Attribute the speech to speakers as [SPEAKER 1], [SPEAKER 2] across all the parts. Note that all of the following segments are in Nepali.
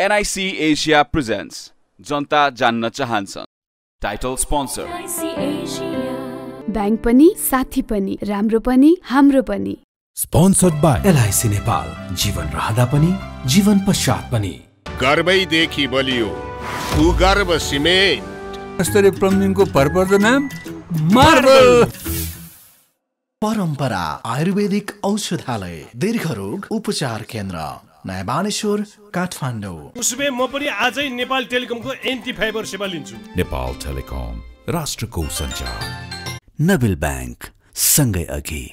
[SPEAKER 1] एनआइसी एसिया प्रेजेन्ट्स जनता जान्न टाइटल स्पोन्सर ब्याङ्क पनि साथी पनि राम्रो पनि हाम्रो पनि स्पोन्सर्ड बाई एलआइसी नेपाल जीवन रहँदा पनि जीवन पश्चात पनि गर्वैदेखि बलियो भूगर्भ सिमेन्ट यस्तरी प्लम्बिङको भरपर्दो नाम मार्बल परम्परा आयुर्वेदिक
[SPEAKER 2] औषधालय दीर्घ रोग उपचार केन्द्र नयाँ बानेश्वर काठमाडौँ
[SPEAKER 1] उसो म पनि आजै नेपाल टेलिकमको एन्टी फाइबर सेवा लिन्छु नेपाल टेलिकम राष्ट्रको सञ्चार नबिल ब्याङ्क सँगै अघि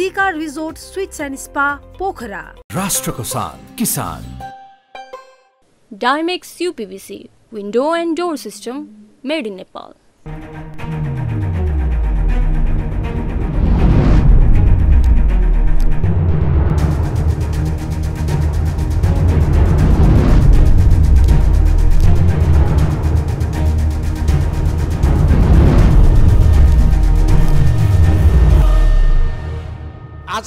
[SPEAKER 2] Tika resort suites and spa Pokhara
[SPEAKER 1] राष्ट्रको शान किसान
[SPEAKER 2] Dimex UPVC window and door
[SPEAKER 1] system made in Nepal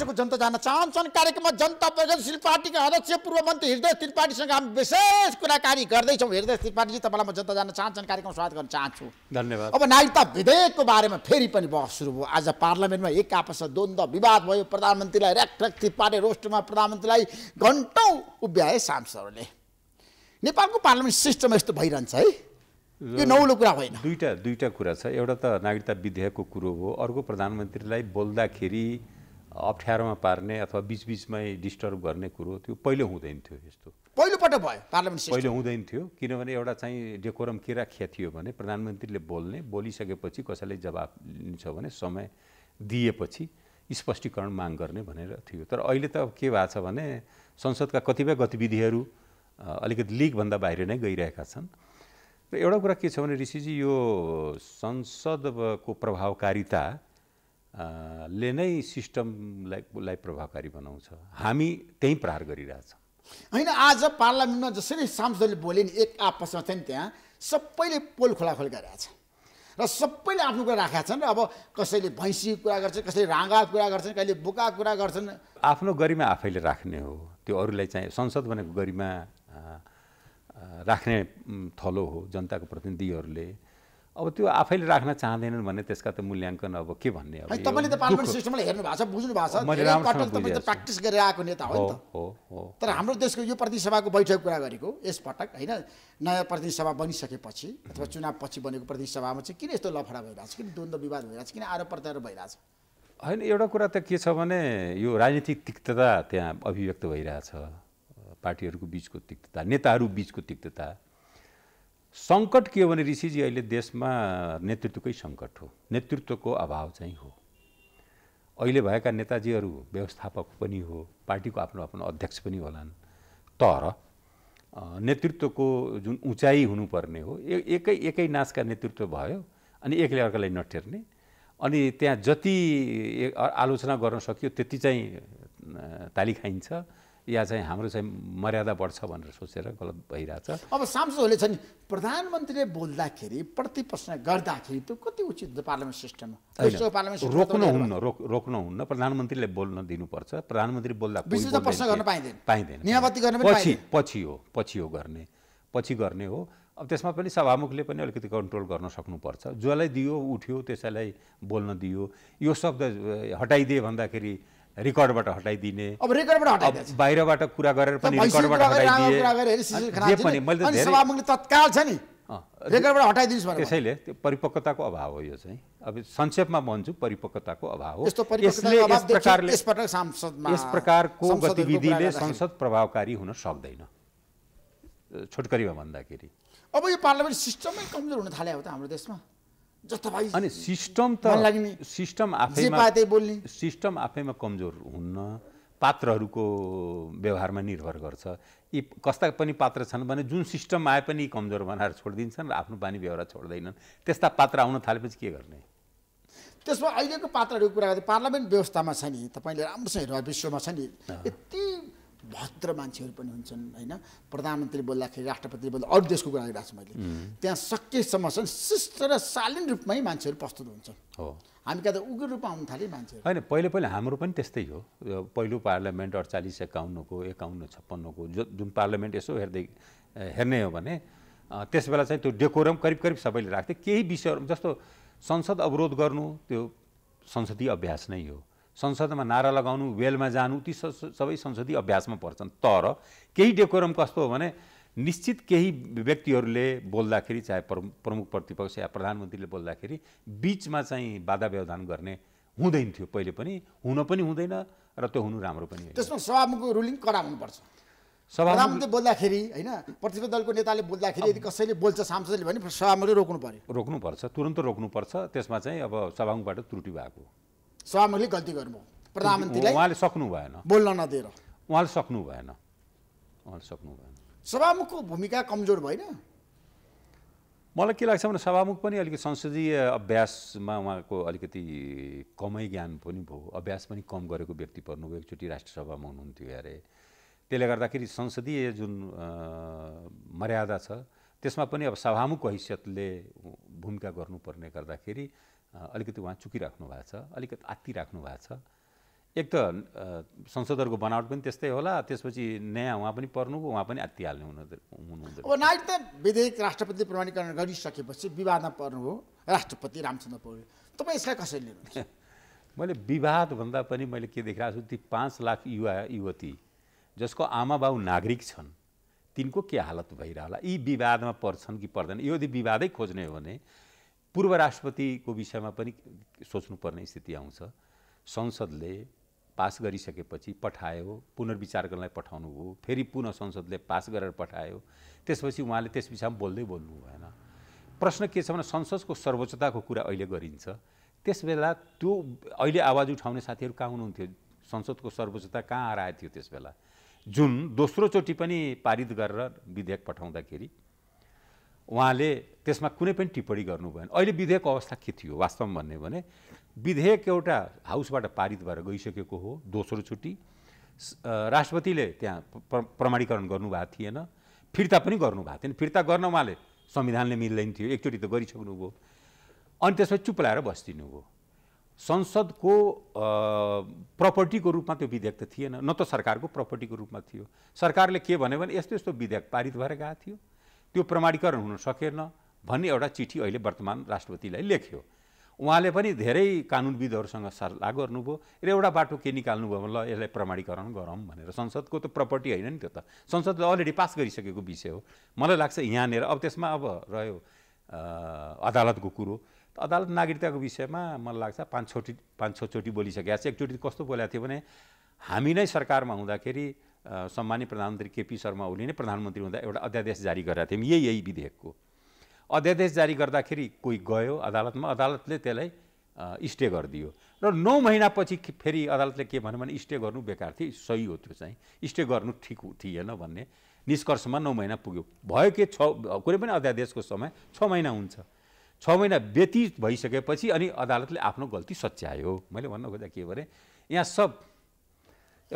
[SPEAKER 2] आजको जनता जान चाहन्छन् कार्यक्रममा जनता प्रगतिशील पार्टीका अध्यक्ष पूर्व मन्त्री हृदय त्रिपाठीसँग हामी विशेष कुराकानी गर्दैछौँ हृदय त्रिपाठीजी तपाईँलाई म जनता जान चाहन्छन् कार्यक्रम स्वागत गर्न चाहन्छु धन्यवाद अब नागरिकता विधेयकको बारेमा फेरि पनि बहस सुरु भयो आज पार्लियामेन्टमा एक आपस द्वन्द्व विवाद भयो प्रधानमन्त्रीलाई ऱ्याक ऱ्याक त्रिपाठी रोस्टमा प्रधानमन्त्रीलाई घन्टौँ उभ्याए सांसदहरूले नेपालको पार्लियामेन्ट सिस्टम यस्तो भइरहन्छ है यो नौलो कुरा होइन
[SPEAKER 1] दुईवटा दुईवटा कुरा छ एउटा त नागरिकता विधेयकको कुरो हो अर्को प्रधानमन्त्रीलाई बोल्दाखेरि अप्ठ्यारोमा पार्ने अथवा बिचबिचमै डिस्टर्ब गर्ने कुरो त्यो पहिलो हुँदैन थियो यस्तो
[SPEAKER 2] पहिलोपटक भयो पार्लियामेन्ट पहिलो
[SPEAKER 1] हुँदैन थियो किनभने एउटा चाहिँ डेकोरम के राखिया थियो भने प्रधानमन्त्रीले बोल्ने बोलिसकेपछि कसैले जवाब लिन्छ भने समय दिएपछि स्पष्टीकरण माग गर्ने भनेर थियो तर अहिले त के भएको छ भने संसदका कतिपय गतिविधिहरू अलिकति लिगभन्दा बाहिर नै गइरहेका छन् र एउटा कुरा के छ भने ऋषिजी यो संसदको प्रभावकारिता ले नै सिस्टमलाई प्रभावकारी बनाउँछ हामी त्यहीँ प्रहार गरिरहेछौँ
[SPEAKER 2] होइन आज पार्लियामेन्टमा जसरी सांसदले बोले नि एक आपसमा चाहिँ त्यहाँ सबैले पोल खोला खोल गरिरहेछ र सबैले आफ्नो कुरा राखेका छन् र अब कसैले भैँसी कुरा गर्छन् कसैले राँगा कुरा गर्छन् कहिले बोका कुरा गर्छन्
[SPEAKER 1] आफ्नो गरिमा आफैले राख्ने हो त्यो अरूलाई चाहिँ संसद भनेको गरिमा राख्ने थलो हो जनताको प्रतिनिधिहरूले अब त्यो आफैले राख्न चाहँदैनन् भने त्यसका त मूल्याङ्कन अब के भन्ने अब तपाईँले त पार्लिमेन्ट सिस्टमलाई
[SPEAKER 2] हेर्नु भएको छ बुझ्नु भएको छ प्र्याक्टिस गरेर आएको नेता हो
[SPEAKER 1] त हो तर
[SPEAKER 2] हाम्रो देशको यो प्रतिसभाको बैठक कुरा गरेको यसपटक होइन नयाँ प्रतिनिधि सभा बनिसकेपछि अथवा चुनावपछि बनेको प्रतिनिधि सभामा चाहिँ किन यस्तो लफडा भइरहेको छ किन द्वन्द्व विवाद भइरहेछ किन आरोप प्रत्यारोप भइरहेछ
[SPEAKER 1] होइन एउटा कुरा त के छ भने यो राजनीतिक तिक्तता त्यहाँ अभिव्यक्त भइरहेछ पार्टीहरूको बिचको तिक्तता नेताहरू बिचको तिक्तता सङ्कट के हो भने ऋषिजी अहिले देशमा नेतृत्वकै सङ्कट हो नेतृत्वको अभाव चाहिँ हो अहिले भएका नेताजीहरू व्यवस्थापक पनि हो पार्टीको आफ्नो आफ्नो अध्यक्ष पनि होलान् तर नेतृत्वको जुन उचाइ हुनुपर्ने हो एकै एकै नाचका नेतृत्व भयो अनि एकले अर्कालाई नटेर्ने अनि त्यहाँ जति आलोचना गर्न सकियो त्यति चाहिँ ताली खाइन्छ या चाहिँ हाम्रो चाहिँ मर्यादा बढ्छ भनेर सोचेर गलत भइरहेछ
[SPEAKER 2] अब सांसदहरूले नि प्रधानमन्त्रीले बोल्दाखेरि प्रतिप्रश्न गर्दाखेरि त्यो कति उचित पार्लियामेन्ट सिस्टम रोक्नु हुन्न
[SPEAKER 1] रोक्नु हुन्न प्रधानमन्त्रीले बोल्न दिनुपर्छ प्रधानमन्त्री बोल्दा प्रश्न गर्न पाइँदैन पाइँदैन नियमती गर्ने पछि पछि हो पछि हो गर्ने पछि गर्ने हो अब त्यसमा पनि सभामुखले पनि अलिकति कन्ट्रोल गर्न सक्नुपर्छ जसलाई दियो उठ्यो त्यसैलाई बोल्न दियो यो शब्द हटाइदिए भन्दाखेरि रेकर्डबाट हटाइदिने अब
[SPEAKER 2] रेकर्डबाट
[SPEAKER 1] बाहिरबाट कुरा गरेर पनि रेकर्डबाट हटाइदिए पनि मैले
[SPEAKER 2] तत्काल छ नि
[SPEAKER 1] रेकर्डबाट भनेर त्यसैले त्यो परिपक्वताको अभाव हो यो चाहिँ अब संक्षेपमा भन्छु परिपक्वताको अभाव हो
[SPEAKER 2] यस प्रकारको गतिविधिले संसद
[SPEAKER 1] प्रभावकारी हुन सक्दैन छोटकरीमा भन्दाखेरि
[SPEAKER 2] अब यो पार्लियामेन्ट सिस्टमै कमजोर हुन थाल्यो त हाम्रो देशमा अनि
[SPEAKER 1] सिस्टम त सिस्टम आफैमा सिस्टम आफैमा कमजोर हुन्न पात्रहरूको व्यवहारमा निर्भर गर्छ यी कस्ता पनि पात्र छन् भने जुन सिस्टम आए पनि कमजोर बनाएर छोडिदिन्छन् र आफ्नो बानी व्यवहार छोड्दैनन् त्यस्ता पात्र आउन थालेपछि के गर्ने
[SPEAKER 2] त्यसमा अहिलेको पात्रहरूको कुरा गर्दा पार्लियामेन्ट व्यवस्थामा छ नि तपाईँले राम्रोसँग विश्वमा छ नि यति भद्र मान्छेहरू पनि हुन्छन् होइन प्रधानमन्त्री बोल्दाखेरि राष्ट्रपति बोल्दा अरू देशको कुरा गरिरहेको छु मैले त्यहाँ सकेसम्म छन् शिष्ट र शालीन रूपमै मान्छेहरू प्रस्तुत हुन्छन् हो हामी कहाँ त उग्र रूपमा आउनु थाले
[SPEAKER 1] मान्छे होइन पहिले पहिले हाम्रो पनि त्यस्तै हो पहिलो पार्लियामेन्ट अडचालिस एकाउन्नको एकाउन्न छप्पन्नको जो जुन पार्लियामेन्ट यसो हेर्दै हेर्ने हो भने त्यस बेला चाहिँ त्यो डेकोरम करिब करिब सबैले राख्थे केही विषयहरू जस्तो संसद अवरोध गर्नु त्यो संसदीय अभ्यास नै हो संसदमा नारा लगाउनु वेलमा जानु ती सबै संसदीय अभ्यासमा पर्छन् तर केही डेकोरम कस्तो हो भने निश्चित केही व्यक्तिहरूले बोल्दाखेरि चाहे प्रमुख प्रतिपक्ष या प्रधानमन्त्रीले बोल्दाखेरि बिचमा चाहिँ बाधा व्यवधान गर्ने हुँदैन थियो पहिले पनि हुन पनि हुँदैन र त्यो हुनु राम्रो पनि
[SPEAKER 2] त्यसमा सभामुखको रुलिङ कडा हुनुपर्छ सभामुखले बोल्दाखेरि होइन प्रतिपक्ष दलको नेताले बोल्दाखेरि यदि कसैले बोल्छ सांसदले भने
[SPEAKER 1] सभामुखले रोक्नु पर्यो रोक्नुपर्छ तुरन्त रोक्नुपर्छ त्यसमा चाहिँ अब सभामुखबाट त्रुटि भएको हो सभामुखले गल्ती गर्नुभयो प्रधानमन्त्रीलाई उहाँले सक्नु भएन बोल्न नदिएर उहाँले सक्नु भएन उहाँले सक्नु भएन
[SPEAKER 2] सभामुखको भूमिका कमजोर भएन
[SPEAKER 1] मलाई के लाग्छ भने सभामुख पनि अलिकति संसदीय अभ्यासमा उहाँको अलिकति कमै ज्ञान पनि भयो अभ्यास पनि कम गरेको व्यक्ति पर्नुभयो एकचोटि राष्ट्रसभामा हुनुहुन्थ्यो अरे त्यसले गर्दाखेरि संसदीय जुन मर्यादा छ त्यसमा पनि अब सभामुखको हैसियतले भूमिका गर्नुपर्ने गर्दाखेरि अलिकति उहाँ चुकिराख्नु भएको छ अलिकति आत्ति राख्नु भएको छ एक त संसदहरूको बनावट पनि त्यस्तै होला त्यसपछि नयाँ उहाँ पनि पर्नुभयो उहाँ पनि आत्तिहाल्ने हुनु अब
[SPEAKER 2] नायक त विधेयक राष्ट्रपति प्रमाणीकरण गरिसकेपछि विवादमा पर्नु हो राष्ट्रपति रामचन्द्र पौडेल तपाईँ यसलाई कसरी लिनु
[SPEAKER 1] मैले विवादभन्दा पनि मैले के देखिरहेको छु ती पाँच लाख युवा युवती जसको आमा बाउ नागरिक छन् तिनको के हालत भइरहला यी विवादमा पर्छन् कि पर्दैन यदि विवादै खोज्ने हो भने पूर्व राष्ट्रपतिको विषयमा पनि सोच्नुपर्ने स्थिति आउँछ संसदले पास गरिसकेपछि पठायो पुनर्विचार गर्नलाई पठाउनु हो फेरि पुनः संसदले पास गरेर पठायो त्यसपछि उहाँले त्यस विषयमा बोल्दै बोल्नु भएन प्रश्न के छ भने संसदको सर्वोच्चताको कुरा अहिले गरिन्छ त्यस बेला त्यो अहिले आवाज उठाउने साथीहरू कहाँ हुनुहुन्थ्यो संसदको सर्वोच्चता कहाँ हराएको थियो त्यस बेला जुन दोस्रोचोटि पनि पारित गरेर विधेयक पठाउँदाखेरि उहाँले त्यसमा कुनै पनि टिप्पणी गर्नु भएन अहिले विधेयकको अवस्था के थियो वास्तवमा भन्ने भने विधेयक एउटा हाउसबाट पारित भएर गइसकेको हो दोस्रोचोटि राष्ट्रपतिले त्यहाँ प्र प्रमाणीकरण गर्नुभएको थिएन फिर्ता पनि गर्नुभएको थिएन फिर्ता गर्न उहाँले संविधानले मिल्दैन थियो एकचोटि त गरिसक्नुभयो अनि त्यसपछि चुप लाएर बसिदिनुभयो संसदको प्रपर्टीको रूपमा त्यो विधेयक त थिएन न त सरकारको प्रपर्टीको रूपमा थियो सरकारले के भन्यो भने यस्तो यस्तो विधेयक पारित भएर गएको थियो त्यो प्रमाणीकरण हुन सकेन भन्ने एउटा चिठी अहिले वर्तमान राष्ट्रपतिलाई लेख्यो उहाँले पनि धेरै कानुनविदहरूसँग सल्लाह गर्नुभयो र एउटा बाटो के निकाल्नु भयो ल यसलाई प्रमाणीकरण गरौँ भनेर संसदको त प्रपर्टी होइन नि त्यो त संसदले अलरेडी पास गरिसकेको विषय हो मलाई लाग्छ यहाँनिर अब त्यसमा अब रह्यो अदालतको कुरो अदालत नागरिकताको विषयमा मलाई लाग्छ पाँच छोटी पाँच छचोटि बोलिसकेको छ एकचोटि कस्तो बोलेको थियो भने हामी नै सरकारमा हुँदाखेरि सम्मान्य प्रधानमन्त्री केपी शर्मा ओली नै प्रधानमन्त्री हुँदा एउटा अध्यादेश जारी गरेका थियौँ यही यही विधेयकको अध्यादेश जारी गर्दाखेरि कोही गयो अदालतमा अदालतले त्यसलाई स्टे गरिदियो र नौ महिनापछि फेरि अदालतले के भन्यो भने स्टे गर्नु बेकार थियो सही हो त्यो चाहिँ स्टे गर्नु ठिक थिएन भन्ने निष्कर्षमा नौ महिना पुग्यो भयो के छ कुनै पनि अध्यादेशको समय छ महिना हुन्छ छ महिना व्यतीत भइसकेपछि अनि अदालतले आफ्नो गल्ती सच्यायो मैले भन्न खोज्दा के भने यहाँ सब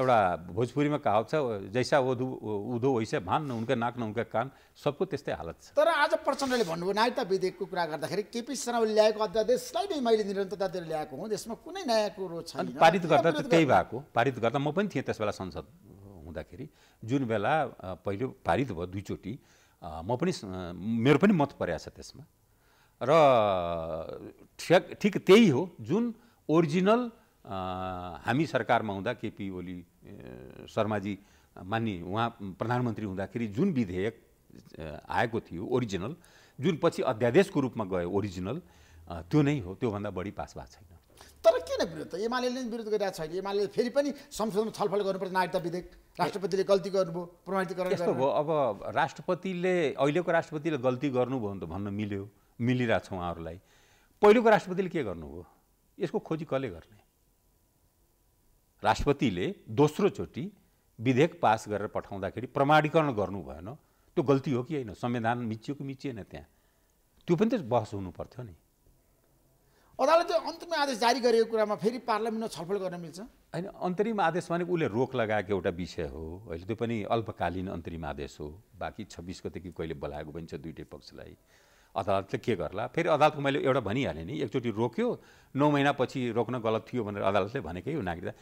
[SPEAKER 1] एउटा भोजपुरीमा कहावत छ जैसा ओधु उधो वैसा भान न उनका नाक न उनका कान सबको त्यस्तै हालत
[SPEAKER 2] छ तर आज प्रचण्डले भन्नुभयो नागरिकता विधेयकको कुरा गर्दाखेरि केपी शर्माले ल्याएको अध्यादेशलाई नै मैले निरन्तरता दिएर ल्याएको हुँ यसमा कुनै नयाँ कुरो छ पारित गर्दा त त्यही भएको
[SPEAKER 1] पारित गर्दा म पनि थिएँ त्यसबेला संसद हुँदाखेरि जुन बेला पहिलो पारित भयो दुईचोटि म पनि मेरो पनि मत परेको छ त्यसमा र ठ्याक ठिक त्यही हो जुन ओरिजिनल हामी सरकारमा हुँदा केपी ओली शर्माजी मान्ने उहाँ प्रधानमन्त्री हुँदाखेरि जुन विधेयक आएको थियो ओरिजिनल जुन पछि अध्यादेशको रूपमा गयो ओरिजिनल त्यो नै हो त्योभन्दा बढी पास भएको छैन
[SPEAKER 2] तर किन विरोध एमाले विरोध गरिरहेको छैन एमाले फेरि पनि संशोधनमा छलफल गर्नुपर्छ नागरिकता विधेयक राष्ट्रपतिले गल्ती गर्नुभयो प्रमाणितकरण यस्तो भयो
[SPEAKER 1] अब राष्ट्रपतिले अहिलेको राष्ट्रपतिले गल्ती गर्नुभयो भने त भन्न मिल्यो मिलिरहेको छ उहाँहरूलाई पहिलेको राष्ट्रपतिले के गर्नुभयो यसको खोजी कसले गर्ने राष्ट्रपतिले दोस्रोचोटि विधेयक पास गरेर पठाउँदाखेरि प्रमाणीकरण गर्नु भएन त्यो गल्ती हो कि होइन संविधान मिचियो कि मिचिएन त्यहाँ त्यो पनि त बहस हुनु पर्थ्यो नि
[SPEAKER 2] अदालतले अन्तरिम आदेश जारी गरेको कुरामा फेरि पार्लियामेन्टमा छलफल गर्न मिल्छ
[SPEAKER 1] होइन अन्तरिम आदेश भनेको उसले रोक लगाएको एउटा विषय हो अहिले त्यो पनि अल्पकालीन अन्तरिम आदेश हो बाँकी छब्बिस गते कहिले बोलाएको पनि छ दुइटै पक्षलाई अदालतले के गर्ला फेरि अदालतको मैले एउटा भनिहालेँ नि एकचोटि रोक्यो नौ महिनापछि रोक्न गलत थियो भनेर अदालतले भनेकै हो नागरिकता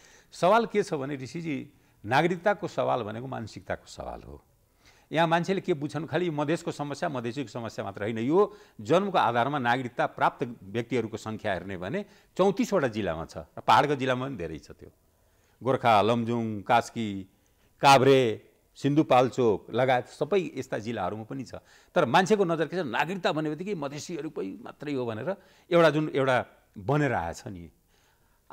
[SPEAKER 1] सवाल के छ भने ऋषिजी नागरिकताको सवाल भनेको मानसिकताको सवाल हो यहाँ मान्छेले के बुझ्छन् खालि मधेसको समस्या मधेसीको समस्या मात्र होइन यो जन्मको आधारमा नागरिकता प्राप्त व्यक्तिहरूको सङ्ख्या हेर्ने भने चौतिसवटा जिल्लामा छ र पाहाडको जिल्लामा पनि धेरै छ त्यो गोर्खा लमजुङ कास्की काभ्रे सिन्धुपाल्चोक लगायत सबै यस्ता जिल्लाहरूमा पनि छ तर मान्छेको नजर के छ नागरिकता भन्ने बित्तिकै मधेसीहरूकै मात्रै हो भनेर एउटा जुन एउटा बनेर आएछ नि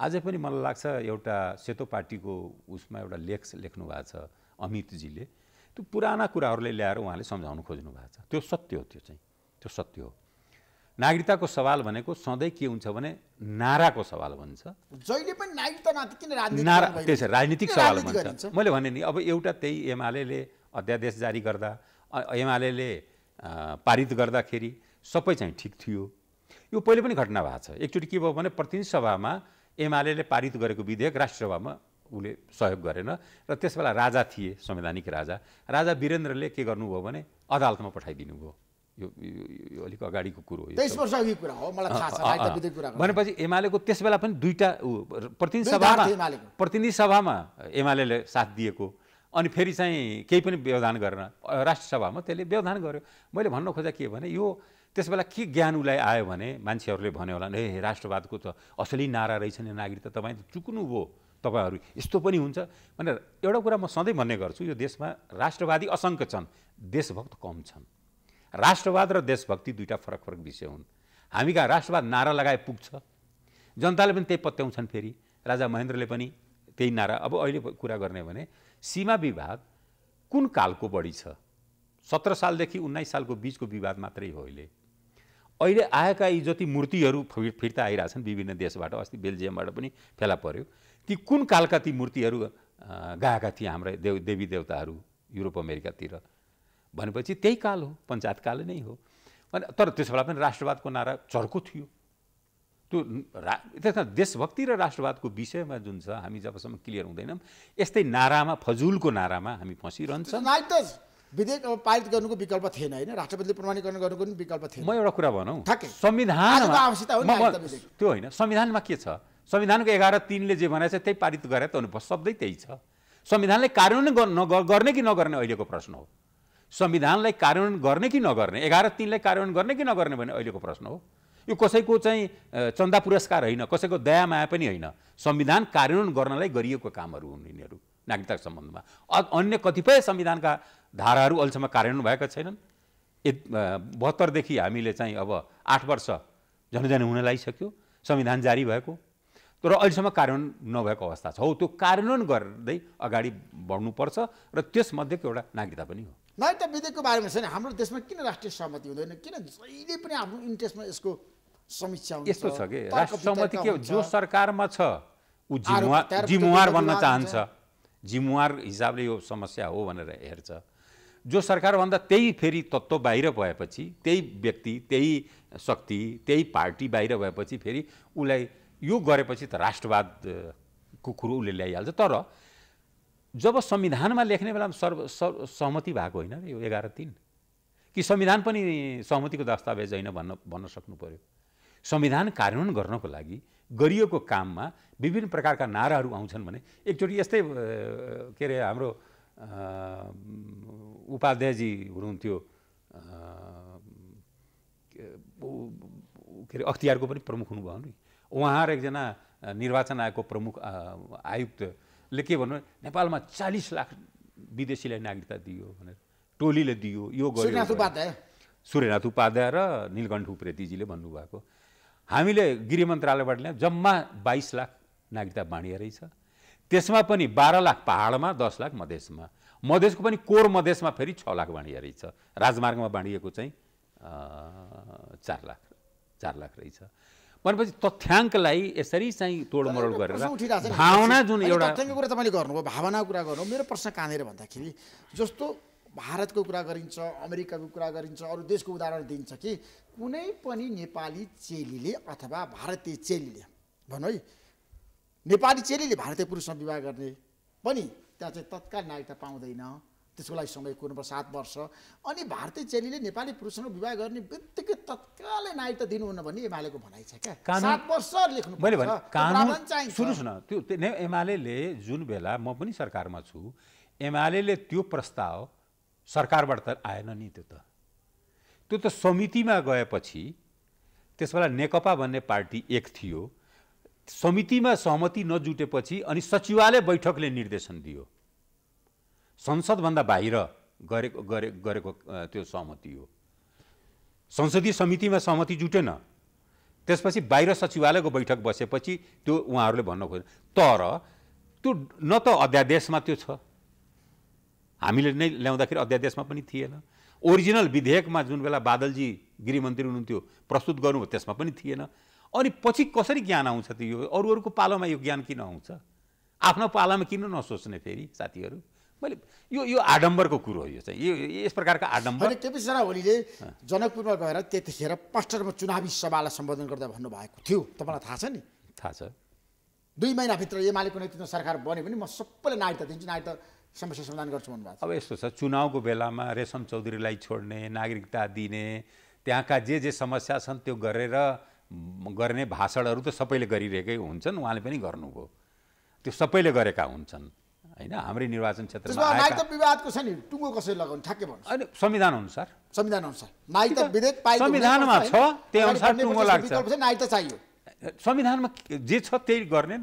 [SPEAKER 1] आज पनि मलाई लाग्छ एउटा सेतो पार्टीको उसमा एउटा लेख लेख्नु भएको छ अमितजीले त्यो पुराना कुराहरूले ल्याएर उहाँले सम्झाउनु खोज्नु भएको छ त्यो सत्य हो त्यो चाहिँ त्यो सत्य हो नागरिकताको सवाल भनेको सधैँ के हुन्छ भने नाराको सवाल भन्छ
[SPEAKER 2] जहिले पनि नागरिकता नारा त्यसै राजनीतिक सवाल भन्छ
[SPEAKER 1] मैले भने नि अब एउटा त्यही एमाले अध्यादेश जारी गर्दा एमाले पारित गर्दाखेरि सबै चाहिँ ठिक थियो यो पहिले पनि घटना भएको छ एकचोटि के भयो भने प्रतिनिधि सभामा एमाले पारित गरेको विधेयक राष्ट्रसभामा उसले सहयोग गरेन र त्यसबेला राजा थिए संवैधानिक राजा राजा वीरेन्द्रले के गर्नुभयो भने अदालतमा पठाइदिनु भयो यो यो अलिक अगाडिको कुरो हो तेइस वर्ष
[SPEAKER 2] अघि कुरा हो मलाई थाहा छ
[SPEAKER 1] भनेपछि एमालेको त्यस बेला पनि दुईवटा प्रतिनिधि सभामा प्रतिनिधि सभामा एमाले साथ दिएको अनि फेरि चाहिँ केही पनि व्यवधान गरेन राष्ट्रसभामा त्यसले व्यवधान गर्यो मैले भन्न खोजा के भने यो त्यस बेला के ज्ञान उसलाई आयो भने मान्छेहरूले भन्यो होला ए राष्ट्रवादको त असली नारा रहेछ नि नागरिक तपाईँ त चुक्नुभयो तपाईँहरू यस्तो पनि हुन्छ भनेर एउटा कुरा म सधैँ भन्ने गर्छु यो देशमा राष्ट्रवादी असङ्ख्य छन् देशभक्त कम छन् राष्ट्रवाद र देशभक्ति दुईवटा फरक फरक विषय हुन् हामी कहाँ राष्ट्रवाद नारा लगाए पुग्छ जनताले पनि त्यही पत्याउँछन् फेरि राजा महेन्द्रले पनि त्यही नारा अब अहिले कुरा गर्ने भने सीमा विवाद कुन कालको बढी छ सत्र सालदेखि उन्नाइस सालको बिचको विवाद मात्रै हो अहिले अहिले आएका यी जति मूर्तिहरू फिर्ता आइरहेछन् विभिन्न देशबाट अस्ति बेल्जियमबाट पनि फेला पर्यो ती कुन कालका ती मूर्तिहरू गएका थिए हाम्रा देव देवी देवताहरू युरोप अमेरिकातिर भनेपछि त्यही काल हो पञ्चायत काल नै हो अनि तर त्यसो बेला पनि राष्ट्रवादको नारा चर्को थियो त्यो रा त्यसमा देशभक्ति र राष्ट्रवादको विषयमा जुन छ हामी जबसम्म क्लियर हुँदैनौँ यस्तै नारामा फजुलको नारामा हामी फँसिरहन्छ
[SPEAKER 2] विधेयक पारित गर्नुको विकल्प थिएन होइन राष्ट्रपतिले प्रमाणीकरण गर्नुको पनि विकल्प थिएन म
[SPEAKER 1] एउटा कुरा भनौँ संविधान त्यो होइन संविधानमा के छ संविधानको एघार तिनले जे भनेको छ त्यही पारित गरे त हुनुपर्छ शब्दै त्यही छ संविधानले कार्यान्वयन नगर्ने कि नगर्ने अहिलेको प्रश्न हो संविधानलाई कार्यान्वयन गर्ने कि नगर्ने एघार तिनलाई कार्यान्वयन गर्ने कि नगर्ने भन्ने अहिलेको प्रश्न हो यो कसैको चाहिँ चन्दा पुरस्कार होइन कसैको दया माया पनि होइन संविधान कार्यान्वयन गर्नलाई गरिएको कामहरू हुन् यिनीहरू नागरिकता सम्बन्धमा अन्य कतिपय संविधानका धाराहरू अहिलेसम्म कार्यान्वयन भएका छैनन् बहत्तरदेखि हामीले चाहिँ अब आठ वर्ष जनजन हुन लागिसक्यो संविधान जारी भएको तर अहिलेसम्म कार्यान्वयन नभएको अवस्था छ हो त्यो कार्यान्वयन गर्दै अगाडि बढ्नुपर्छ र त्यसमध्येको एउटा नागरिकता पनि हो
[SPEAKER 2] नयाँ त विधेयकको बारेमा छैन हाम्रो देशमा किन राष्ट्रिय सहमति हुँदैन किन जहिले पनि आफ्नो इन्ट्रेस्टमा यसको समीक्षा यस्तो छ कि राष्ट्र सहमति के हो जो
[SPEAKER 1] सरकारमा छ ऊ जिम्मेवार जिम्मेवार भन्न चाहन्छ जिम्मेवार हिसाबले यो समस्या हो भनेर हेर्छ जो सरकारभन्दा त्यही फेरि तत्त्व बाहिर भएपछि त्यही व्यक्ति त्यही शक्ति त्यही पार्टी बाहिर भएपछि फेरि उसलाई यो गरेपछि त राष्ट्रवादको कुरो उसले ल्याइहाल्छ तर जब संविधानमा लेख्ने बेलामा सर्व सर्व सहमति भएको होइन यो एघार तिन कि संविधान पनि सहमतिको दस्तावेज होइन भन्न भन्न सक्नु पऱ्यो संविधान कार्यान्वयन गर्नको लागि गरिएको काममा विभिन्न प्रकारका नाराहरू आउँछन् भने एकचोटि यस्तै के अरे हाम्रो उपाध्यायजी हुनुहुन्थ्यो के अरे अख्तियारको पनि प्रमुख हुनुभयो नि उहाँ र एकजना निर्वाचन आयोगको प्रमुख आयुक्त ले के भन्नु नेपालमा चालिस लाख विदेशीलाई नागरिकता दियो भनेर टोलीले दियो यो गर्यो सूर्यनाथ उपाध्याय र निलकण्ठ उप्रेतीजीले भन्नुभएको हामीले गृह मन्त्रालयबाट ल्याउँ जम्मा बाइस लाख नागरिकता बाँडिएरै छ त्यसमा पनि बाह्र लाख पहाडमा दस लाख मधेसमा मधेसको पनि कोर मधेसमा फेरि छ लाख बाँडिएरै छ राजमार्गमा बाँडिएको चाहिँ चार लाख चार लाख रहेछ भनेपछि तथ्याङ्कलाई यसरी चाहिँ तोडमरोड गरेर भावना जुन एउटा तथ्याङ्क
[SPEAKER 2] कुरा तपाईँले गर्नुभयो भावनाको कुरा गर्नु मेरो प्रश्न कहाँनिर भन्दाखेरि जस्तो भारतको कुरा गरिन्छ अमेरिकाको कुरा गरिन्छ अरू देशको उदाहरण दिइन्छ कि कुनै पनि नेपाली चेलीले अथवा भारतीय चेलीले भनौँ है नेपाली चेलीले भारतीय पुरुषमा विवाह गर्ने पनि त्यहाँ चाहिँ तत्काल नागरिकता पाउँदैन त्यसको लागि समय कुर्नुपर्छ सात वर्ष अनि भारतीय चेलीले नेपाली पुरुषसँग विवाह गर्ने बित्तिकै तत्कालै नागरिकता दिनुहुन्न भन्ने एमालेको भनाइ छ क्या सात वर्ष लेख्नु मैले भने कानुन सुन्नुहोस् न
[SPEAKER 1] त्यो एमाले जुन बेला म पनि सरकारमा छु एमाले त्यो प्रस्ताव सरकारबाट त आएन नि त्यो त त्यो त समितिमा गएपछि त्यसबेला नेकपा भन्ने पार्टी एक थियो समितिमा सहमति नजुटेपछि अनि सचिवालय बैठकले निर्देशन दियो संसदभन्दा बाहिर गरेको गरे गरेको त्यो सहमति हो संसदीय समितिमा सहमति जुटेन त्यसपछि बाहिर सचिवालयको बैठक बसेपछि त्यो उहाँहरूले भन्न खोज्छ तर त्यो न त अध्यादेशमा त्यो छ हामीले नै ल्याउँदाखेरि अध्यादेशमा पनि थिएन ओरिजिनल विधेयकमा जुन बेला बादलजी गृहमन्त्री हुनुहुन्थ्यो प्रस्तुत गर्नु त्यसमा पनि थिएन अनि पछि कसरी ज्ञान आउँछ त्यो यो अरू अरूको पालोमा यो ज्ञान किन आउँछ आफ्नो पालामा किन नसोच्ने फेरि साथीहरू मैले यो यो आडम्बरको कुरो हो यो चाहिँ यो यस प्रकारको आडम्बर तेपिसजना ओलीले जनकपुरमा गएर त्यतिखेर पस्टरमा
[SPEAKER 2] चुनावी सभालाई सम्बोधन गर्दा भन्नुभएको थियो तपाईँलाई थाहा छ नि थाहा छ दुई महिनाभित्र एमालेको नेतृत्व सरकार बन्यो भने म सबैले नागरिकता दिन्छु नागरिकता समस्या समाधान गर्छु भन्नुभएको अब
[SPEAKER 1] यस्तो छ चुनावको बेलामा रेशम चौधरीलाई छोड्ने नागरिकता दिने त्यहाँका जे जे समस्या छन् त्यो गरेर गर्ने भाषणहरू त सबैले गरिरहेकै हुन्छन् उहाँले पनि गर्नुभयो त्यो सबैले गरेका हुन्छन् होइन हाम्रै निर्वाचन क्षेत्र नागरिकता
[SPEAKER 2] विवादको छ नि टुङ्गो कसरी लगाउने ठ्याक्कै भन्नु
[SPEAKER 1] अनि संविधान अनुसार संविधान अनुसार नागरिकता विधेयक संविधानमा छ त्यही अनुसार टुङ्गो लाग्छ नागरिकता चाहियो संविधानमा जे छ त्यही गर्ने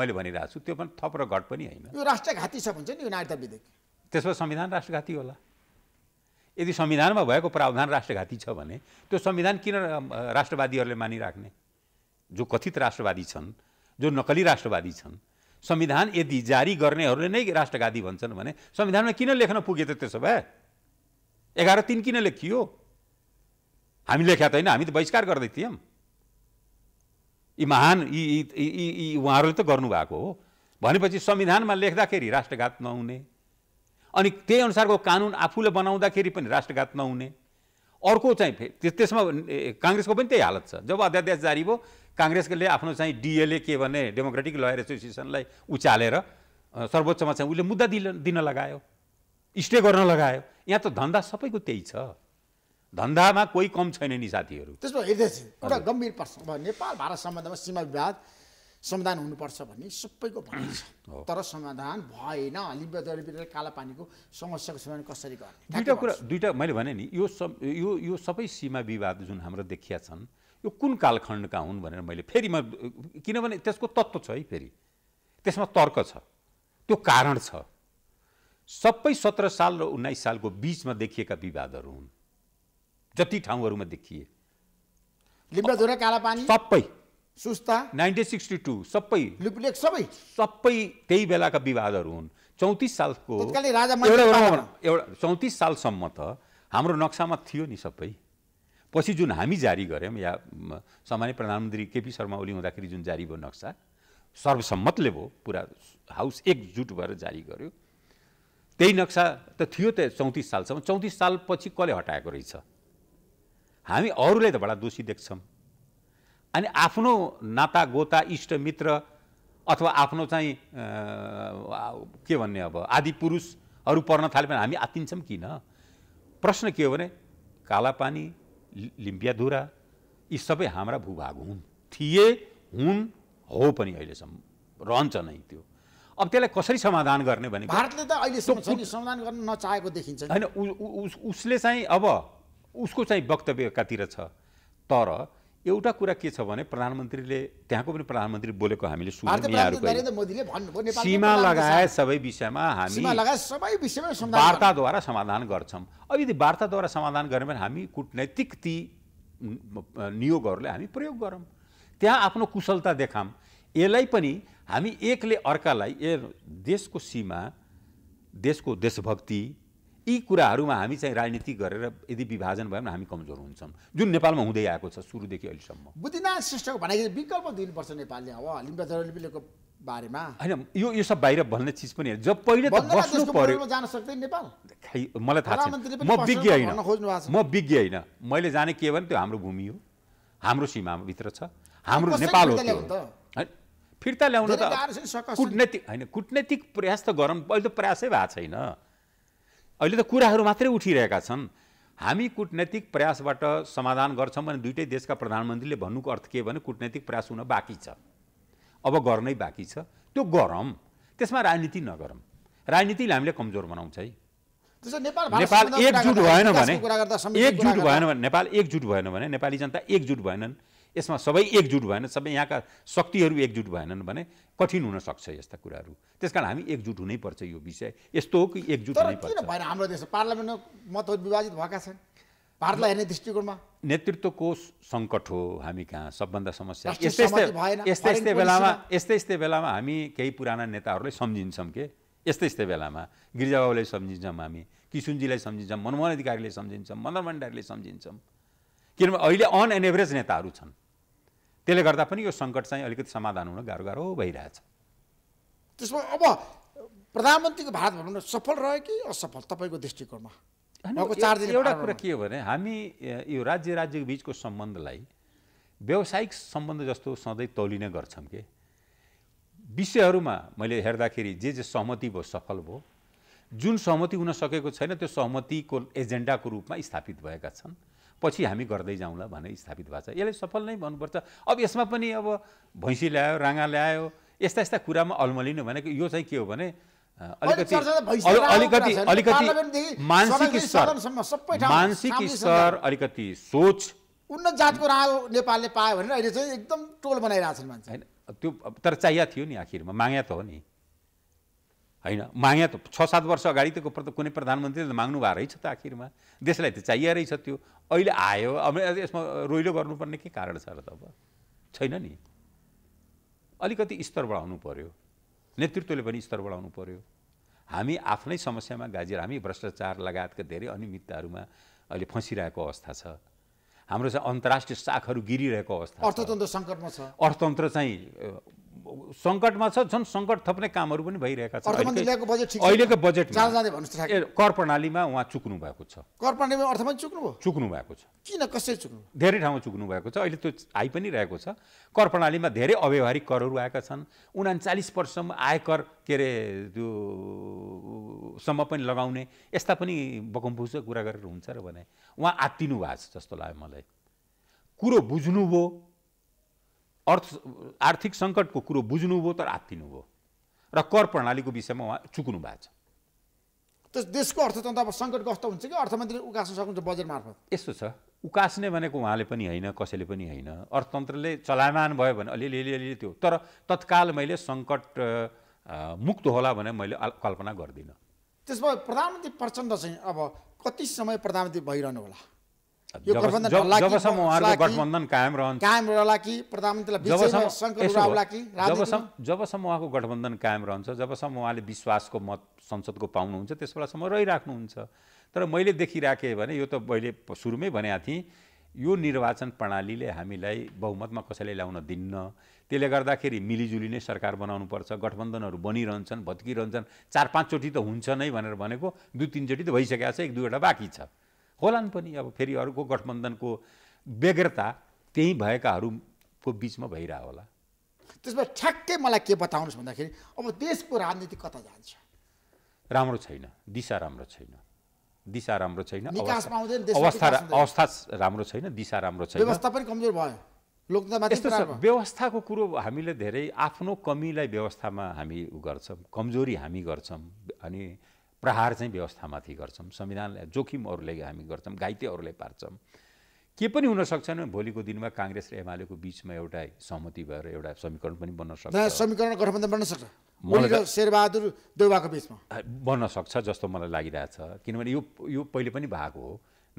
[SPEAKER 1] मैले भनिरहेको छु त्यो पनि थप र घट पनि होइन
[SPEAKER 2] यो राष्ट्रघाती छ भन्छ नि यो नागरिकता विधेयक
[SPEAKER 1] त्यसमा संविधान राष्ट्रघाती होला यदि संविधानमा भएको प्रावधान राष्ट्रघाती छ भने त्यो संविधान किन राष्ट्रवादीहरूले मानिराख्ने जो कथित राष्ट्रवादी छन् जो नकली राष्ट्रवादी छन् संविधान यदि जारी गर्नेहरूले नै राष्ट्रघाती भन्छन् भने संविधानमा किन लेख्न पुगे त त्यसो भए एघार तिन किन लेखियो हामी लेख्या त होइन हामी त बहिष्कार गर्दै थियौँ यी महान यी उहाँहरूले त गर्नुभएको हो भनेपछि संविधानमा लेख्दाखेरि राष्ट्रघात नहुने अनि त्यही अनुसारको कानुन आफूले बनाउँदाखेरि पनि राष्ट्रघात नहुने अर्को चाहिँ त्यसमा काङ्ग्रेसको पनि त्यही हालत छ जब अध्यादेश जारी भयो काङ्ग्रेसले आफ्नो चाहिँ डिएलए के भने डेमोक्रेटिक लयर एसोसिएसनलाई उचालेर सर्वोच्चमा चाहिँ उसले मुद्दा दिन दिन लगायो स्टे गर्न लगायो यहाँ त धन्दा सबैको त्यही छ धन्दामा कोही कम छैन नि साथीहरू
[SPEAKER 2] त्यसो हेर्दैछु एउटा गम्भीर प्रश्न अब नेपाल भारत सम्बन्धमा सीमा विवाद समाधान हुनुपर्छ भन्ने सबैको भनाइ छ तर समाधान भएन काला पानीको समस्याको समाधान कसरी गर्ने दुईवटा कुरा
[SPEAKER 1] दुईवटा मैले भने नि यो सब यो यो सबै सीमा विवाद जुन हाम्रो देखिया छन् यो कुन कालखण्डका हुन् भनेर मैले फेरि म किनभने त्यसको तत्त्व छ है फेरि त्यसमा तर्क छ त्यो कारण छ सबै सत्र साल र उन्नाइस सालको बिचमा देखिएका विवादहरू हुन् जति ठाउँहरूमा देखिए सबै सुस्ता नाइन्टिन सिक्सटी टू सबै लिपलेख सबै सबै त्यही बेलाका विवादहरू हुन् चौतिस सालको एउटा चौतिस सालसम्म त हाम्रो नक्सामा थियो नि सबै पछि जुन हामी जारी गऱ्यौँ या सामान्य प्रधानमन्त्री केपी शर्मा ओली हुँदाखेरि जुन जारी भयो नक्सा सर्वसम्मतले भयो पुरा हाउस एकजुट भएर जारी गर्यो त्यही नक्सा त थियो त चौतिस सालसम्म चौतिस सालपछि कसले हटाएको रहेछ हामी अरूले त बडा दोषी देख्छौँ अनि आफ्नो नाता गोता इष्टमित्र अथवा आफ्नो चाहिँ के भन्ने अब आदि पुरुषहरू पर्न थाले भने हामी आत्तिन्छौँ किन प्रश्न के हो भने कालापानी लिम्बियाधुरा यी सबै हाम्रा भूभाग हुन् थिए हुन् हो पनि अहिलेसम्म रहन्छ नै त्यो अब त्यसलाई कसरी समाधान गर्ने भने भारतले त
[SPEAKER 2] अहिले समाधान गर्न नचाहेको देखिन्छ
[SPEAKER 1] होइन उसले चाहिँ अब उसको चाहिँ वक्तव्यकातिर छ तर एउटा कुरा के छ भने प्रधानमन्त्रीले त्यहाँको पनि प्रधानमन्त्री बोलेको हामीले सुन्यौँ
[SPEAKER 2] सीमा लगायत
[SPEAKER 1] सबै विषयमा हामी
[SPEAKER 2] सबै विषयमा
[SPEAKER 1] वार्ताद्वारा समाधान गर्छौँ अब यदि वार्ताद्वारा समाधान गऱ्यौँ भने हामी कुटनैतिक ती नियोगहरूले हामी प्रयोग गरौँ त्यहाँ आफ्नो कुशलता देखाम यसलाई पनि हामी एकले अर्कालाई देशको सीमा देशको देशभक्ति यी कुराहरूमा हामी चाहिँ राजनीति गरेर यदि विभाजन भयो भने हामी कमजोर हुन्छौँ जुन नेपालमा हुँदै आएको छ सुरुदेखि अहिलेसम्म
[SPEAKER 2] बुद्धिनाथ श्रेष्ठको भनेको विकल्प दिनुपर्छ नेपालले अब लिम्बेको बारेमा
[SPEAKER 1] होइन यो यो सब बाहिर भन्ने चिज पनि जब पहिले त बस्नु पर्यो
[SPEAKER 2] जान सक्दैन नेपाल
[SPEAKER 1] खै मलाई थाहा छ म विज्ञ होइन म विज्ञ होइन मैले जाने के भने त्यो हाम्रो भूमि हो हाम्रो सीमाभित्र छ हाम्रो नेपाल हो
[SPEAKER 2] त्यो
[SPEAKER 1] फिर्ता ल्याउनु त कुटनैतिक होइन कुटनैतिक प्रयास त गरौँ अहिले त प्रयासै भएको छैन अहिले त कुराहरू मात्रै उठिरहेका छन् हामी कुटनैतिक प्रयासबाट समाधान गर्छौँ भने दुइटै देशका प्रधानमन्त्रीले भन्नुको अर्थ के भने कुटनैतिक प्रयास हुन बाँकी छ अब गर्नै बाँकी छ त्यो गरौँ त्यसमा राजनीति नगरौँ राजनीतिले हामीले कमजोर बनाउँछ है
[SPEAKER 2] नेपाल एकजुट भएन भने एकजुट भएन भने
[SPEAKER 1] नेपाल एकजुट भएन भने नेपाली जनता एकजुट भएनन् यसमा सबै एकजुट भएन सबै यहाँका शक्तिहरू एकजुट भएनन् भने कठिन हुनसक्छ यस्ता कुराहरू त्यस कारण हामी एकजुट हुनैपर्छ यो विषय यस्तो हो कि एकजुट हुनैपर्छ भएन
[SPEAKER 2] हाम्रो देशमा पार्लियामेन्टमा मतहरू विभाजित भएका छन् भारतलाई हेर्ने दृष्टिकोणमा
[SPEAKER 1] नेतृत्वको सङ्कट हो हामी कहाँ सबभन्दा समस्या यस्तै यस्तै यस्तै यस्तै बेलामा यस्तै यस्तै बेलामा हामी केही पुराना नेताहरूलाई सम्झिन्छौँ के यस्तै यस्तै बेलामा गिरिजाबाबुलाई सम्झिन्छौँ हामी किसुनजीलाई सम्झिन्छौँ मनमोहन अधिकारीले सम्झिन्छौँ मदन भण्डारीले सम्झिन्छौँ किनभने अहिले अन एन एभरेज नेताहरू छन् त्यसले गर्दा पनि यो सङ्कट चाहिँ अलिकति समाधान हुन गाह्रो गाह्रो भइरहेछ
[SPEAKER 2] त्यसमा अब प्रधानमन्त्रीको भारत भ्रमण सफल रह्यो कि असफल तपाईँको दृष्टिकोणमा एउटा कुरा
[SPEAKER 1] के हो भने हामी यो राज्य राज्यको बिचको सम्बन्धलाई व्यावसायिक सम्बन्ध जस्तो सधैँ तौलिने गर्छौँ के विषयहरूमा मैले हेर्दाखेरि जे जे सहमति भयो सफल भयो जुन सहमति हुन सकेको छैन त्यो सहमतिको एजेन्डाको रूपमा स्थापित भएका छन् पछि हामी गर्दै जाउँला भने स्थापित भएको छ यसलाई सफल नै भन्नुपर्छ अब यसमा पनि अब भैँसी ल्यायो राँगा ल्यायो यस्ता यस्ता कुरामा अलमलिनु भनेको यो चाहिँ के हो भने अलिकति अलिकति अलिकति मानसिक स्तर
[SPEAKER 2] मानसिक स्तर
[SPEAKER 1] अलिकति सोच
[SPEAKER 2] उन्नत जातको राँगो नेपालले पायो भनेर अहिले चाहिँ एकदम टोल बनाइरहेछन् मान्छे
[SPEAKER 1] होइन त्यो तर चाहिएको थियो नि आखिरमा माग्या त हो नि होइन माया त छ सात वर्ष अगाडि त कुनै प्रधानमन्त्रीले माग्नु भएको रहेछ त आखिरमा देशलाई त चाहिए रहेछ त्यो अहिले आयो अब यसमा रोइलो गर्नुपर्ने के कारण छ र त अब छैन नि अलिकति स्तर बढाउनु पऱ्यो नेतृत्वले पनि स्तर बढाउनु पऱ्यो हामी आफ्नै समस्यामा गाजिएर हामी भ्रष्टाचार लगायतका धेरै अनियमितताहरूमा अहिले फँसिरहेको अवस्था छ हाम्रो चाहिँ अन्तर्राष्ट्रिय साखहरू गिरिरहेको अवस्था
[SPEAKER 2] अर्थतन्त्र सङ्कटमा छ
[SPEAKER 1] अर्थतन्त्र चाहिँ सङ्कटमा छ झन् सङ्कट थप्ने कामहरू पनि भइरहेका छन् अहिलेको बजेट कर प्रणालीमा उहाँ चुक्नु भएको छ कर प्रणालीमा अर्थमा चुक्नु चुक्नु भएको छ किन कसरी चुक्नु धेरै ठाउँमा चुक्नु भएको छ अहिले त्यो आइ पनि रहेको छ कर प्रणालीमा धेरै अव्यवहारिक करहरू आएका छन् उनाचालिस वर्षसम्म आयकर के अरे त्यो सम्म पनि लगाउने यस्ता पनि बकम्बुज कुरा गरेर हुन्छ र भने उहाँ आत्तिनु भएको छ जस्तो लाग्यो मलाई कुरो बुझ्नुभयो अर्थ आर्थिक सङ्कटको कुरो बुझ्नुभयो तर आत्तिनुभयो र कर प्रणालीको विषयमा उहाँ चुक्नु भएको छ
[SPEAKER 2] त्यस देशको अर्थतन्त्र सङ्कट कस्तो हुन्छ कि अर्थमन्त्री उकास्न सक्नुहुन्छ बजेट मार्फत
[SPEAKER 1] यस्तो छ उकास्ने भनेको उहाँले पनि होइन कसैले पनि होइन अर्थतन्त्रले चलायमान भयो भने अलिअलि अलिअलि त्यो तर तत्काल मैले सङ्कट मुक्त होला भने मैले कल्पना गर्दिनँ
[SPEAKER 2] त्यसमा प्रधानमन्त्री प्रचण्ड चाहिँ अब कति समय प्रधानमन्त्री भइरहनु होला जबसम्म उहाँहरूको गठबन्धन कायम रहन्छ कायम रहला कि प्रधानमन्त्रीलाई जबसम्म जबसम्म
[SPEAKER 1] जबसम्म उहाँको गठबन्धन कायम रहन्छ जबसम्म उहाँले विश्वासको मत संसदको पाउनुहुन्छ त्यस बेलासम्म रहिराख्नुहुन्छ तर मैले देखिराखेँ भने यो त मैले सुरुमै भनेको थिएँ यो निर्वाचन प्रणालीले हामीलाई बहुमतमा कसैले ल्याउन दिन्न त्यसले गर्दाखेरि मिलिजुली नै सरकार बनाउनुपर्छ गठबन्धनहरू बनिरहन्छन् भत्किरहन्छन् चार पाँचचोटि त हुन्छ नै भनेर भनेको दुई तिनचोटि त भइसकेको छ एक दुईवटा बाँकी छ होलान् पनि अब फेरि अर्को गठबन्धनको व्यग्रता त्यहीँ भएकाहरूको बिचमा भइरह होला
[SPEAKER 2] त्यसमा ठ्याक्कै मलाई के बताउनुहोस् भन्दाखेरि अब देशको राजनीति कता जान्छ
[SPEAKER 1] राम्रो छैन दिशा राम्रो छैन दिशा राम्रो छैन अवस्था अवस्था राम्रो छैन दिशा राम्रो छैन व्यवस्था
[SPEAKER 2] पनि कमजोर भयो यस्तो छ
[SPEAKER 1] व्यवस्थाको कुरो हामीले धेरै आफ्नो कमीलाई व्यवस्थामा हामी गर्छौँ कमजोरी हामी गर्छौँ अनि प्रहार चाहिँ व्यवस्थामाथि गर्छौँ संविधानलाई जोखिमहरूले हामी गर्छौँ घाइतेहरूले पार्छौँ के पनि हुन सक्छन् भोलिको दिनमा काङ्ग्रेस र एमालेको बिचमा एउटा सहमति भएर एउटा समीकरण पनि बन्न सक्छ समीकरण गठबन्धन बन्न सक्छ शेरबहादुर देउबाको बिचमा बन्न सक्छ जस्तो मलाई लागिरहेछ किनभने यो यो पहिले पनि भएको हो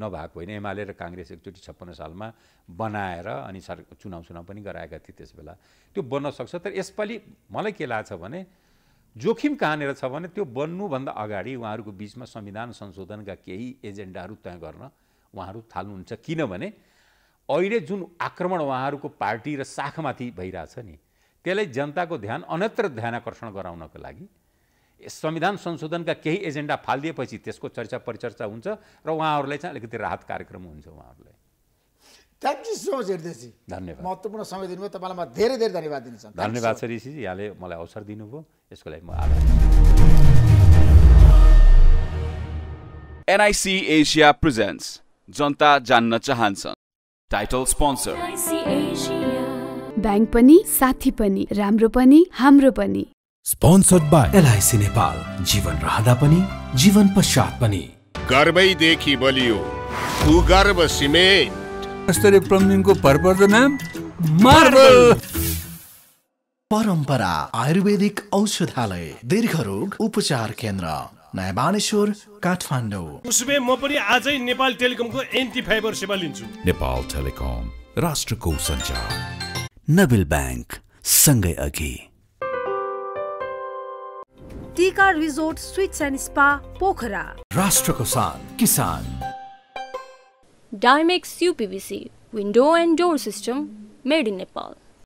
[SPEAKER 1] नभएको होइन एमाले र काङ्ग्रेस एकचोटि छप्पन्न सालमा बनाएर अनि सर चुनाव चुनाव पनि गराएका थिए त्यस बेला त्यो बन्न सक्छ तर यसपालि मलाई के लाग्छ भने जोखिम कहाँनिर छ भने त्यो बन्नुभन्दा अगाडि उहाँहरूको बिचमा संविधान संशोधनका केही एजेन्डाहरू तय गर्न उहाँहरू थाल्नुहुन्छ किनभने अहिले जुन आक्रमण उहाँहरूको पार्टी र शाखमाथि भइरहेछ नि त्यसलाई जनताको ध्यान अन्यत्र ध्यान आकर्षण गराउनको लागि संविधान संशोधनका केही एजेन्डा फालिदिएपछि त्यसको चर्चा परिचर्चा हुन्छ र उहाँहरूलाई चाहिँ अलिकति राहत कार्यक्रम हुन्छ उहाँहरूलाई
[SPEAKER 2] थ्याङ्क यू सो मच हेर्दैसी धन्यवाद महत्त्वपूर्ण समय दिनुभयो तपाईँलाई म धेरै धेरै धन्यवाद दिन्छु धन्यवाद
[SPEAKER 1] सर ऋषिजी यहाँले मलाई अवसर दिनुभयो यसको लागि म आभार एनआइसी एसिया प्रेजेन्ट्स जनता जान्न चाहन्छन् टाइटल स्पोन्सर ब्याङ्क पनि साथी पनि राम्रो पनि हाम्रो पनि स्पोन्सर्ड बाई एलआइसी नेपाल जीवन रहँदा पनि जीवन पश्चात पनि गर्वैदेखि बलियो गर्व सिमेन्ट स्तरीय प्लम्बिङको भरपर्दो नाम
[SPEAKER 2] मार्बल
[SPEAKER 1] परम्परा आयुर्वेदिक
[SPEAKER 2] औषधालय दीर्घ रोग उपचार केन्द्र नयाँ बानेश्वर काठमाडौँ
[SPEAKER 1] उसमे म पनि आजै नेपाल टेलिकमको एन्टी फाइबर सेवा लिन्छु नेपाल टेलिकम राष्ट्रको सञ्चार नबिल ब्याङ्क सँगै अघि
[SPEAKER 2] Tika resort suites and spa Pokhara
[SPEAKER 1] राष्ट्रको सान किसान Dimex UPVC window and door system made in Nepal.